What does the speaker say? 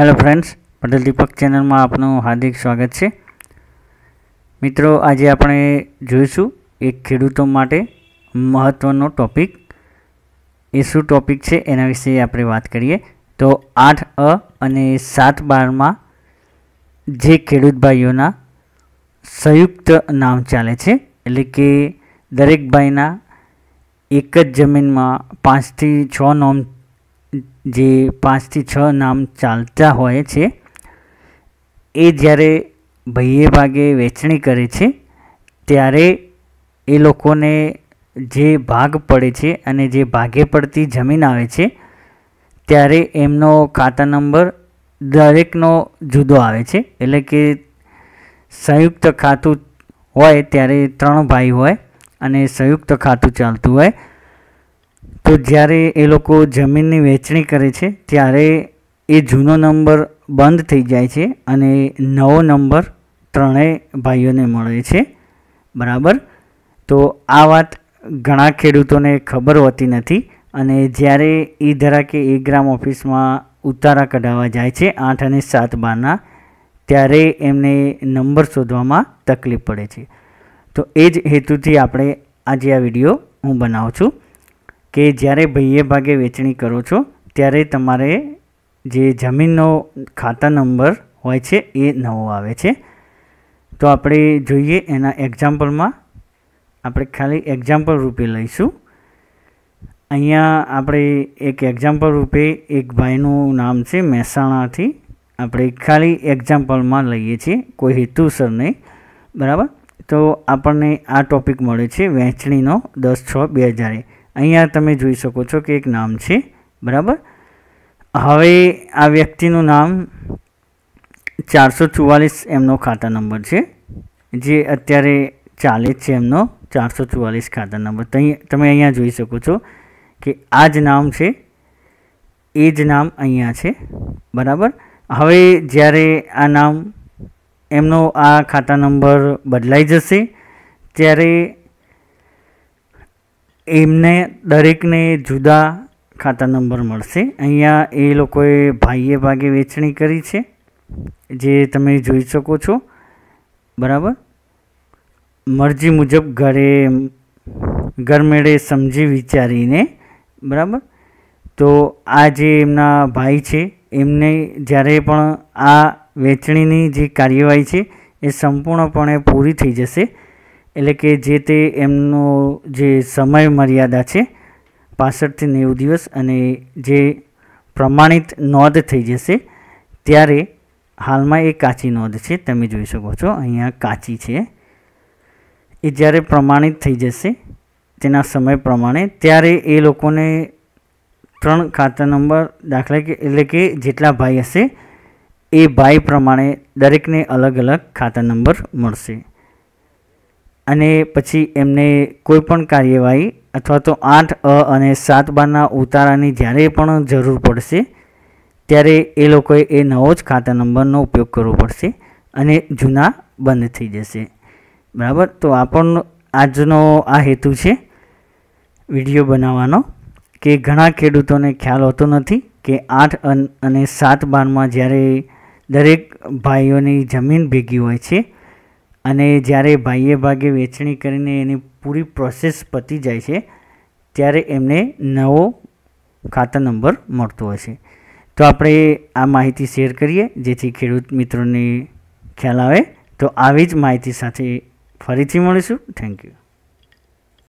hello friends Patel દીપક ચેનલમાં આપનું હાર્દિક સ્વાગત છે મિત્રો આજે આપણે જોઈશું એક ખેડૂતો માટે મહત્ત્વનો ટૉપિક એ શું ટૉપિક છે એના વિશે આપણે વાત કરીએ તો આઠ અ અને સાત બારમાં જે ખેડૂત ભાઈઓના સંયુક્ત નામ ચાલે છે એટલે કે દરેક ભાઈના એક જ જમીનમાં પાંચથી છ નોમ જે પાંચથી છ નામ ચાલતા હોય છે એ જ્યારે ભાઈએ ભાગે વેચણી કરે છે ત્યારે એ લોકોને જે ભાગ પડે છે અને જે ભાગે પડતી જમીન આવે છે ત્યારે એમનો ખાતા નંબર દરેકનો જુદો આવે છે એટલે કે સંયુક્ત ખાતું હોય ત્યારે ત્રણ ભાઈ હોય અને સંયુક્ત ખાતું ચાલતું હોય તો જ્યારે એ લોકો જમીનની વહેંચણી કરે છે ત્યારે એ જૂનો નંબર બંધ થઈ જાય છે અને નવો નંબર ત્રણેય ભાઈઓને મળે છે બરાબર તો આ વાત ઘણા ખેડૂતોને ખબર હોતી નથી અને જ્યારે એ ધરા કે એ ગ્રામ ઓફિસમાં ઉતારા કઢાવવા જાય છે આઠ અને સાત બારના ત્યારે એમને નંબર શોધવામાં તકલીફ પડે છે તો એ જ હેતુથી આપણે આજે આ વિડીયો હું બનાવું છું કે જ્યારે ભાઈએ ભાગે વેચણી કરો છો ત્યારે તમારે જે જમીનનો ખાતા નંબર હોય છે એ નવો આવે છે તો આપણે જોઈએ એના એક્ઝામ્પલમાં આપણે ખાલી એક્ઝામ્પલ રૂપે લઈશું અહીંયા આપણે એક એક્ઝામ્પલ રૂપે એક ભાઈનું નામ છે મહેસાણાથી આપણે ખાલી એક્ઝામ્પલમાં લઈએ છીએ કોઈ હેતુસર નહીં બરાબર તો આપણને આ ટૉપિક મળે છે વહેંચણીનો દસ છ બે હજારે અહીંયા તમે જોઈ શકો છો કે એક નામ છે બરાબર હવે આ વ્યક્તિનું નામ ચારસો ચુવાલીસ એમનો ખાતા નંબર છે જે અત્યારે ચાલે છે એમનો ચારસો ચુવાલીસ ખાતા નંબર તમે અહીંયા જોઈ શકો છો કે આ જ નામ છે એ જ નામ અહીંયા છે બરાબર હવે જ્યારે આ નામ એમનો આ ખાતા નંબર બદલાઈ જશે ત્યારે એમને દરેકને જુદા ખાતા નંબર મળશે અહીંયા એ લોકોએ ભાઈએ ભાગે વેચણી કરી છે જે તમે જોઈ શકો છો બરાબર મરજી મુજબ ઘરે ઘરમેળે સમજી વિચારીને બરાબર તો આ જે એમના ભાઈ છે એમને જ્યારે પણ આ વેચણીની જે કાર્યવાહી છે એ સંપૂર્ણપણે પૂરી થઈ જશે એટલે કે જે તે એમનો જે સમય મર્યાદા છે પાસઠથી નેવું દિવસ અને જે પ્રમાણિત નોંધ થઈ જશે ત્યારે હાલમાં એ કાચી નોંધ છે તમે જોઈ શકો છો અહીંયા કાચી છે એ જ્યારે પ્રમાણિત થઈ જશે તેના સમય પ્રમાણે ત્યારે એ લોકોને ત્રણ ખાતા નંબર દાખલા કે એટલે કે જેટલા ભાઈ હશે એ ભાઈ પ્રમાણે દરેકને અલગ અલગ ખાતા નંબર મળશે અને પછી એમને કોઈ પણ કાર્યવાહી અથવા તો આઠ અ અને સાત બારના ઉતારાની જ્યારે પણ જરૂર પડશે ત્યારે એ લોકોએ એ નવો જ ખાતા નંબરનો ઉપયોગ કરવો પડશે અને જૂના બંધ થઈ જશે બરાબર તો આ પણ આજનો આ હેતુ છે વિડીયો બનાવવાનો કે ઘણા ખેડૂતોને ખ્યાલ હોતો નથી કે આઠ અને સાત બારમાં જ્યારે દરેક ભાઈઓની જમીન ભેગી હોય છે અને જ્યારે ભાઈએ ભાગે વેચણી કરીને એની પૂરી પ્રોસેસ પતી જાય છે ત્યારે એમને નવો ખાતા નંબર મળતો હશે તો આપણે આ માહિતી શેર કરીએ જેથી ખેડૂત મિત્રોને ખ્યાલ આવે તો આવી જ માહિતી સાથે ફરીથી મળીશું થેન્ક યુ